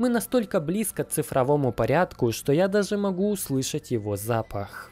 Мы настолько близко к цифровому порядку, что я даже могу услышать его запах.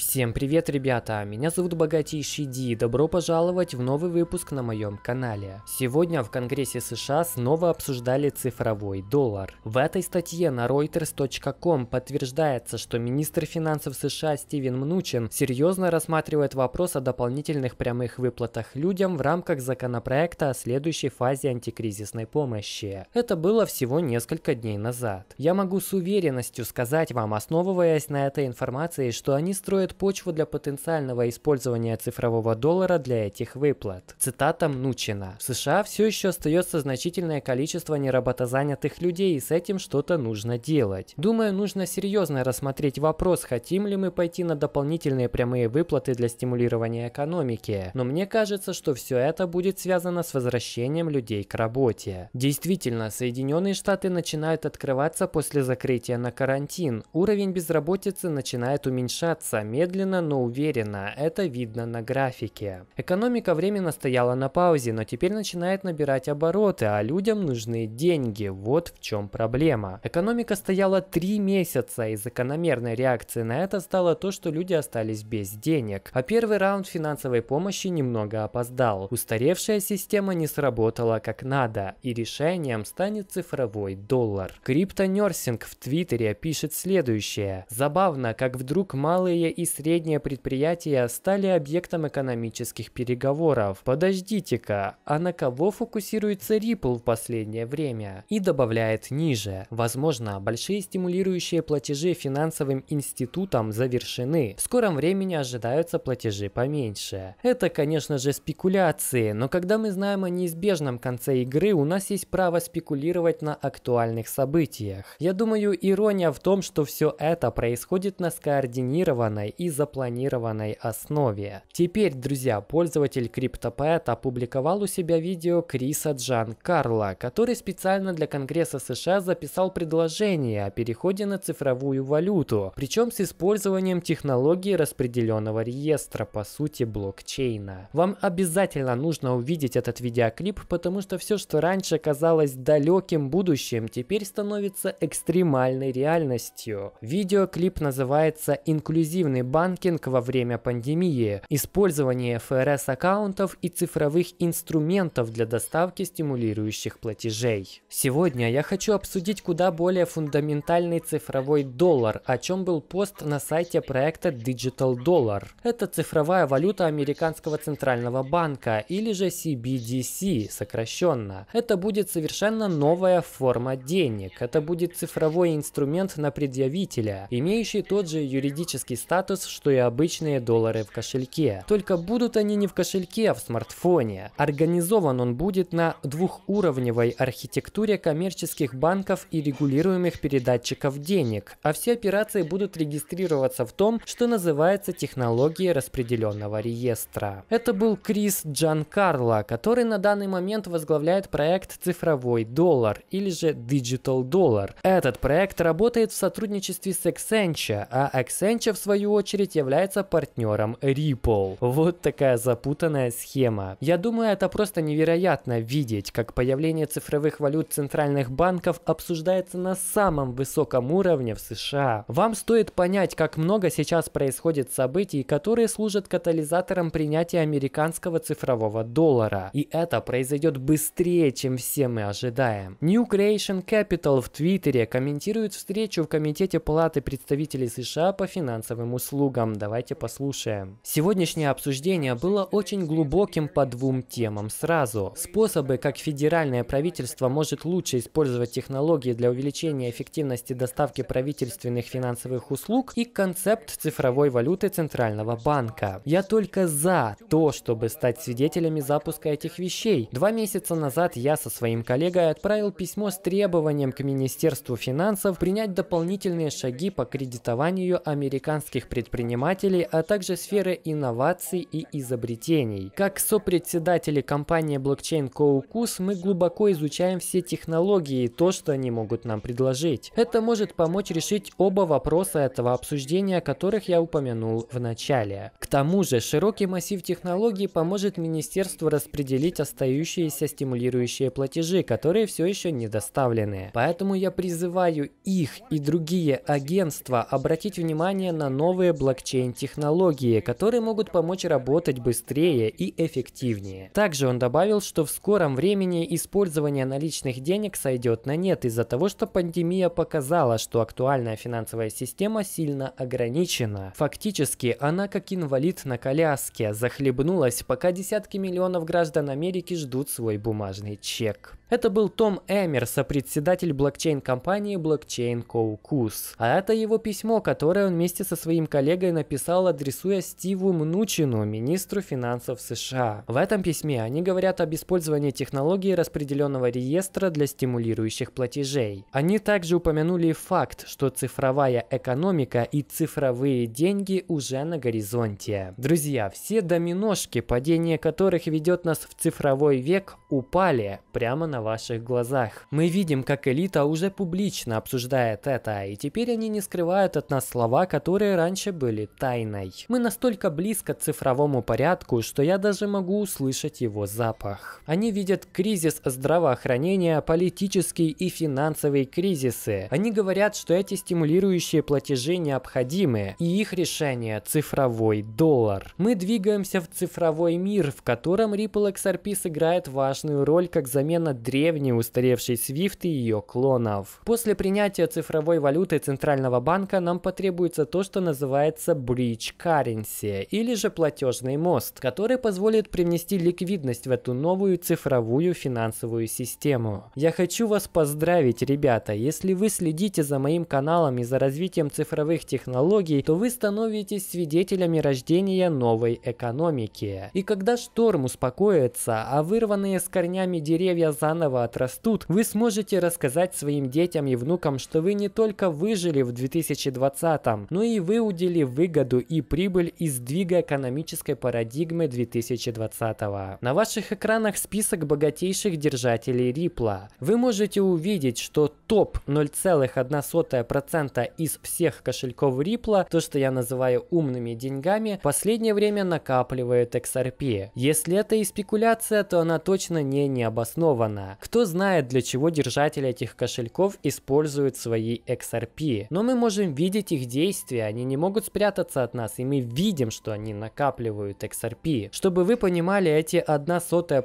Всем привет, ребята! Меня зовут Богатейший Ди, добро пожаловать в новый выпуск на моем канале. Сегодня в Конгрессе США снова обсуждали цифровой доллар. В этой статье на Reuters.com подтверждается, что министр финансов США Стивен Мнучин серьезно рассматривает вопрос о дополнительных прямых выплатах людям в рамках законопроекта о следующей фазе антикризисной помощи. Это было всего несколько дней назад. Я могу с уверенностью сказать вам, основываясь на этой информации, что они строят создает почву для потенциального использования цифрового доллара для этих выплат. Цитата Мнучина. В США все еще остается значительное количество неработозанятых людей, и с этим что-то нужно делать. Думаю, нужно серьезно рассмотреть вопрос, хотим ли мы пойти на дополнительные прямые выплаты для стимулирования экономики. Но мне кажется, что все это будет связано с возвращением людей к работе. Действительно, Соединенные Штаты начинают открываться после закрытия на карантин. Уровень безработицы начинает уменьшаться, Медленно, но уверенно, это видно на графике. Экономика временно стояла на паузе, но теперь начинает набирать обороты, а людям нужны деньги, вот в чем проблема. Экономика стояла 3 месяца, и закономерной реакцией на это стало то, что люди остались без денег. А первый раунд финансовой помощи немного опоздал. Устаревшая система не сработала как надо, и решением станет цифровой доллар. Криптонерсинг в Твиттере пишет следующее. Забавно, как вдруг малые и средние предприятия стали объектом экономических переговоров. Подождите-ка, а на кого фокусируется Ripple в последнее время? И добавляет ниже. Возможно, большие стимулирующие платежи финансовым институтам завершены. В скором времени ожидаются платежи поменьше. Это, конечно же, спекуляции, но когда мы знаем о неизбежном конце игры, у нас есть право спекулировать на актуальных событиях. Я думаю, ирония в том, что все это происходит на скоординированной платной и запланированной основе. Теперь, друзья, пользователь CryptoPoet опубликовал у себя видео Криса Джан Карла, который специально для Конгресса США записал предложение о переходе на цифровую валюту, причем с использованием технологии распределенного реестра, по сути блокчейна. Вам обязательно нужно увидеть этот видеоклип, потому что все, что раньше казалось далеким будущим, теперь становится экстремальной реальностью. Видеоклип называется «Инклюзивный электронный банкинг во время пандемии, использование ФРС-аккаунтов и цифровых инструментов для доставки стимулирующих платежей. Сегодня я хочу обсудить куда более фундаментальный цифровой доллар, о чем был пост на сайте проекта Digital Dollar. Это цифровая валюта американского центрального банка, или же CBDC сокращенно. Это будет совершенно новая форма денег. Это будет цифровой инструмент на предъявителя, имеющий тот же юридический статус статус, что и обычные доллары в кошельке. Только будут они не в кошельке, а в смартфоне. Организован он будет на двухуровневой архитектуре коммерческих банков и регулируемых передатчиков денег, а все операции будут регистрироваться в том, что называется технологией распределенного реестра. Это был Крис Джан Карло, который на данный момент возглавляет проект «Цифровой доллар» или же «Digital Dollar». Этот проект работает в сотрудничестве с Accenture, а Accenture в свою очередь очередь, является партнером Ripple. Вот такая запутанная схема. Я думаю, это просто невероятно видеть, как появление цифровых валют центральных банков обсуждается на самом высоком уровне в США. Вам стоит понять, как много сейчас происходит событий, которые служат катализатором принятия американского цифрового доллара. И это произойдет быстрее, чем все мы ожидаем. New Creation Capital в Твиттере комментирует встречу в Комитете Палаты представителей США по финансовым услугам слугам. Давайте послушаем. Сегодняшнее обсуждение было очень глубоким по двум темам сразу. Способы, как федеральное правительство может лучше использовать технологии для увеличения эффективности доставки правительственных финансовых услуг и концепт цифровой валюты Центрального банка. Я только за то, чтобы стать свидетелями запуска этих вещей. Два месяца назад я со своим коллегой отправил письмо с требованием к Министерству финансов принять дополнительные шаги по кредитованию американских предприятий предпринимателей, а также сферы инноваций и изобретений. Как сопредседатели компании блокчейн Коукус мы глубоко изучаем все технологии и то, что они могут нам предложить. Это может помочь решить оба вопроса этого обсуждения, о которых я упомянул в начале. К тому же, широкий массив технологий поможет министерству распределить остающиеся стимулирующие платежи, которые все еще не доставлены. Поэтому я призываю их и другие агентства обратить внимание на новые новые блокчейн-технологии, которые могут помочь работать быстрее и эффективнее. Также он добавил, что в скором времени использование наличных денег сойдет на нет из-за того, что пандемия показала, что актуальная финансовая система сильно ограничена. Фактически она как инвалид на коляске захлебнулась, пока десятки миллионов граждан Америки ждут свой бумажный чек. Это был Том Эмер, сопредседатель блокчейн-компании Blockchain Co. Кус, А это его письмо, которое он вместе со своим коллегой коллегой написал, адресуя Стиву Мнучину, министру финансов США. В этом письме они говорят об использовании технологии распределенного реестра для стимулирующих платежей. Они также упомянули факт, что цифровая экономика и цифровые деньги уже на горизонте. Друзья, все доминошки, падение которых ведет нас в цифровой век, упали прямо на ваших глазах. Мы видим, как элита уже публично обсуждает это, и теперь они не скрывают от нас слова, которые раньше раньше были тайной. Мы настолько близко к цифровому порядку, что я даже могу услышать его запах. Они видят кризис здравоохранения, политический и финансовые кризисы. Они говорят, что эти стимулирующие платежи необходимы, и их решение – цифровой доллар. Мы двигаемся в цифровой мир, в котором Ripple XRP сыграет важную роль как замена древней устаревшей Swift и ее клонов. После принятия цифровой валюты Центрального банка нам потребуется то, что называется называется Bridge Currency или же платежный мост, который позволит привнести ликвидность в эту новую цифровую финансовую систему. Я хочу вас поздравить, ребята, если вы следите за моим каналом и за развитием цифровых технологий, то вы становитесь свидетелями рождения новой экономики. И когда шторм успокоится, а вырванные с корнями деревья заново отрастут, вы сможете рассказать своим детям и внукам, что вы не только выжили в 2020, но и вы удивились выводили выгоду и прибыль из сдвига экономической парадигмы 2020-го. На ваших экранах список богатейших держателей Ripple. Вы можете увидеть, что топ 0,1% из всех кошельков Ripple, то что я называю умными деньгами, в последнее время накапливает XRP. Если это и спекуляция, то она точно не необоснована. Кто знает, для чего держатели этих кошельков используют свои XRP. Но мы можем видеть их действия, они не могут могут спрятаться от нас, и мы видим, что они накапливают XRP. Чтобы вы понимали, эти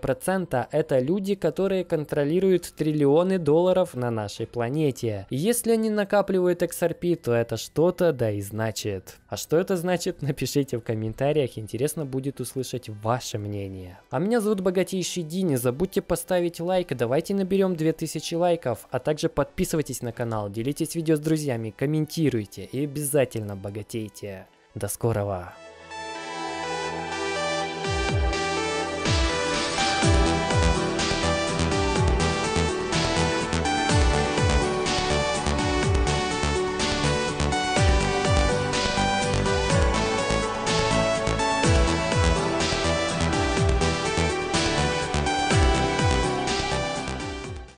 процента – это люди, которые контролируют триллионы долларов на нашей планете. И если они накапливают XRP, то это что-то да и значит. А что это значит, напишите в комментариях, интересно будет услышать ваше мнение. А меня зовут Богатейший Ди, не забудьте поставить лайк, давайте наберем 2000 лайков, а также подписывайтесь на канал, делитесь видео с друзьями, комментируйте и обязательно богатейте Простите. До скорого.